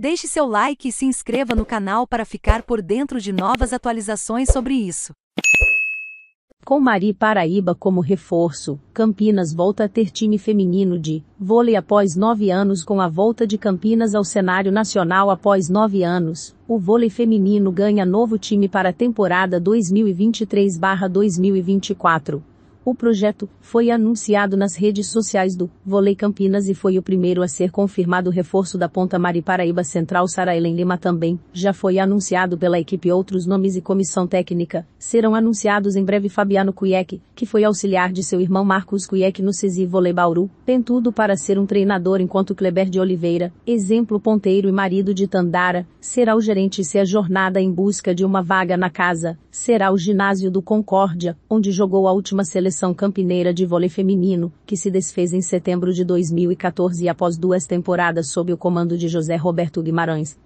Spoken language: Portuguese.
Deixe seu like e se inscreva no canal para ficar por dentro de novas atualizações sobre isso. Com Mari Paraíba como reforço, Campinas volta a ter time feminino de vôlei após nove anos. Com a volta de Campinas ao cenário nacional após nove anos, o vôlei feminino ganha novo time para a temporada 2023-2024. O projeto foi anunciado nas redes sociais do Volei Campinas e foi o primeiro a ser confirmado. O reforço da Ponta Mari Paraíba Central Saraelen Lima também já foi anunciado pela equipe. Outros nomes e comissão técnica serão anunciados em breve. Fabiano Cuiec, que foi auxiliar de seu irmão Marcos Cuiec no Cesi Volei Bauru, tudo para ser um treinador enquanto Kleber de Oliveira, exemplo ponteiro e marido de Tandara, será o gerente se a jornada em busca de uma vaga na casa será o ginásio do Concórdia, onde jogou a última seleção seleção campineira de vôlei feminino, que se desfez em setembro de 2014 após duas temporadas sob o comando de José Roberto Guimarães,